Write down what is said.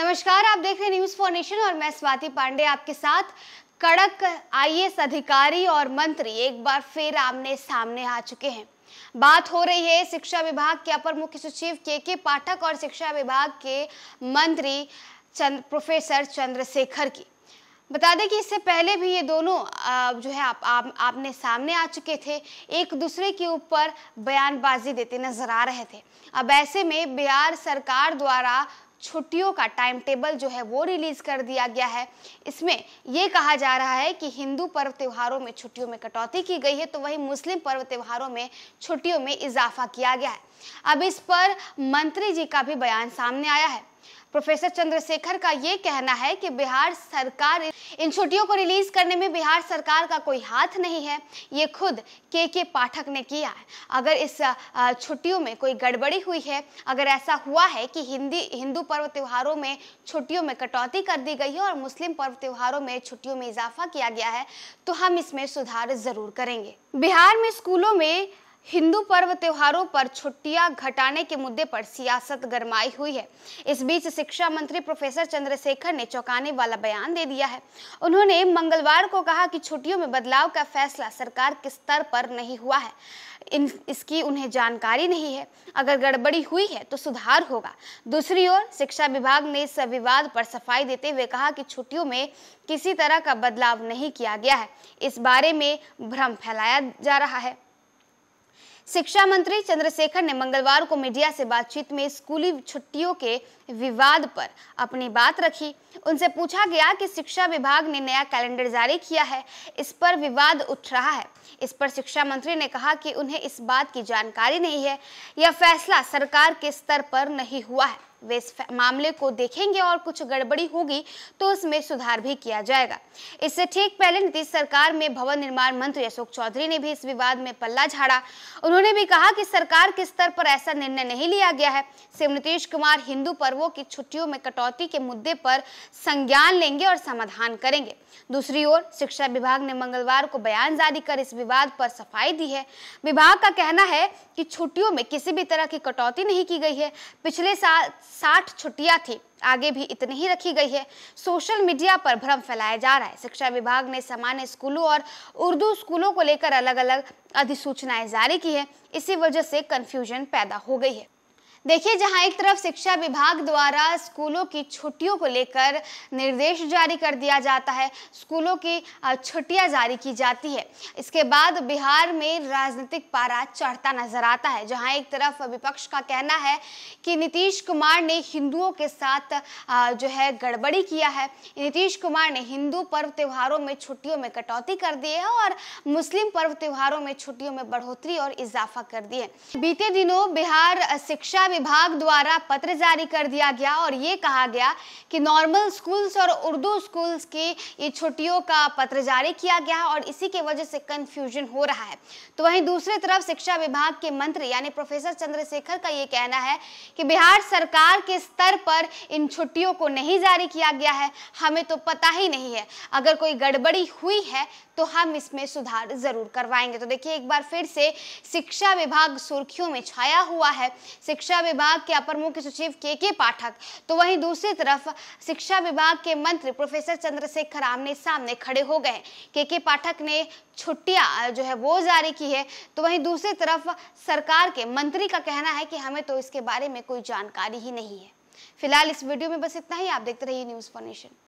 नमस्कार आप देख रहे हैं न्यूज फॉर नेशन और मैं स्वाति पांडे आपके साथ कड़क आईएएस अधिकारी और मंत्री एक बार फिर आमने सामने आ चुके हैं बात हो रही है शिक्षा विभाग के अपर मुख्य सचिव के के पाठक और शिक्षा विभाग के मंत्री चंद्र प्रोफेसर चंद्रशेखर की बता दें कि इससे पहले भी ये दोनों जो है आप, आप आपने सामने आ चुके थे एक दूसरे के ऊपर बयानबाजी देते नजर आ रहे थे अब ऐसे में बिहार सरकार द्वारा छुट्टियों का टाइम टेबल जो है वो रिलीज़ कर दिया गया है इसमें ये कहा जा रहा है कि हिंदू पर्व त्योहारों में छुट्टियों में कटौती की गई है तो वही मुस्लिम पर्व त्योहारों में छुट्टियों में इजाफा किया गया है अब इस पर मंत्री जी का भी बयान सामने आया है प्रोफेसर चंद्रशेखर का ये कहना है कि बिहार सरकार इन छुट्टियों को रिलीज करने में बिहार सरकार का कोई हाथ नहीं है ये खुद के के पाठक ने किया है अगर इस छुट्टियों में कोई गड़बड़ी हुई है अगर ऐसा हुआ है कि हिंदी हिंदू पर्व त्योहारों में छुट्टियों में कटौती कर दी गई है और मुस्लिम पर्व त्योहारों में छुट्टियों में इजाफा किया गया है तो हम इसमें सुधार जरूर करेंगे बिहार में स्कूलों में हिंदू पर्व त्योहारों पर छुट्टियां घटाने के मुद्दे पर सियासत गरमाई हुई है इस बीच शिक्षा मंत्री प्रोफेसर चंद्रशेखर ने चौंकाने वाला बयान दे दिया है उन्होंने मंगलवार को कहा कि छुट्टियों में बदलाव का फैसला सरकार के स्तर पर नहीं हुआ है इन इसकी उन्हें जानकारी नहीं है अगर गड़बड़ी हुई है तो सुधार होगा दूसरी ओर शिक्षा विभाग ने इस विवाद पर सफाई देते हुए कहा कि छुट्टियों में किसी तरह का बदलाव नहीं किया गया है इस बारे में भ्रम फैलाया जा रहा है शिक्षा मंत्री चंद्रशेखर ने मंगलवार को मीडिया से बातचीत में स्कूली छुट्टियों के विवाद पर अपनी बात रखी उनसे पूछा गया कि शिक्षा विभाग ने नया कैलेंडर जारी किया है इस पर विवाद उठ रहा है इस पर शिक्षा मंत्री ने कहा कि उन्हें इस बात की जानकारी नहीं है यह फैसला सरकार के स्तर पर नहीं हुआ है वे इस मामले को देखेंगे और कुछ गड़बड़ी होगी तो उसमें सुधार भी किया जाएगा इससे ठीक पहले नीतीश सरकार में भवन निर्माण मंत्री अशोक चौधरी ने भी इस विवाद में पल्ला झाड़ा उन्होंने भी कहा कि सरकार के स्तर पर ऐसा निर्णय नहीं लिया गया है सिर्फ नीतीश कुमार हिंदू पर्वों की छुट्टियों में कटौती के मुद्दे पर संज्ञान लेंगे और समाधान करेंगे दूसरी ओर शिक्षा विभाग ने मंगलवार को बयान जारी कर इस विवाद पर सफाई दी है विभाग का कहना है कि छुट्टियों में किसी भी तरह की कटौती नहीं की गई है पिछले साल साठ छुट्टियां थी आगे भी इतनी ही रखी गई है सोशल मीडिया पर भ्रम फैलाया जा रहा है शिक्षा विभाग ने सामान्य स्कूलों और उर्दू स्कूलों को लेकर अलग अलग अधिसूचनाएं जारी की है इसी वजह से कंफ्यूजन पैदा हो गई है देखिए जहां एक तरफ शिक्षा विभाग द्वारा स्कूलों की छुट्टियों को लेकर निर्देश जारी कर दिया जाता है स्कूलों की छुट्टियां जारी की जाती है इसके बाद बिहार में राजनीतिक पारा चढ़ता नजर आता है जहां एक तरफ विपक्ष का कहना है कि नीतीश कुमार ने हिंदुओं के साथ जो है गड़बड़ी किया है नीतीश कुमार ने हिंदू पर्व त्योहारों में छुट्टियों में कटौती कर दी है और मुस्लिम पर्व त्योहारों में छुट्टियों में बढ़ोतरी और इजाफा कर दी है बीते दिनों बिहार शिक्षा विभाग द्वारा पत्र जारी कर दिया गया और ये कहा गया कि नॉर्मल स्कूल्स और उर्दू स्कूल्स की ये छुट्टियों का पत्र जारी किया गया और इसी के वजह से कन्फ्यूजन हो रहा है तो वहीं दूसरी तरफ शिक्षा विभाग के मंत्री यानी प्रोफेसर चंद्रशेखर का ये कहना है कि बिहार सरकार के स्तर पर इन छुट्टियों को नहीं जारी किया गया है हमें तो पता ही नहीं है अगर कोई गड़बड़ी हुई है तो हम इसमें सुधार जरूर करवाएंगे तो देखिए एक बार फिर से शिक्षा विभाग सुर्खियों में छाया हुआ है शिक्षा शिक्षा विभाग के अपर मुख्य सचिव के के पाठक तो वहीं दूसरी तरफ शिक्षा विभाग के मंत्री प्रोफेसर चंद्रशेखर आमने सामने खड़े हो गए के के पाठक ने छुट्टियां जो है वो जारी की है तो वहीं दूसरी तरफ सरकार के मंत्री का कहना है कि हमें तो इसके बारे में कोई जानकारी ही नहीं है फिलहाल इस वीडियो में बस इतना ही आप देखते रहिए न्यूज फॉर नेशन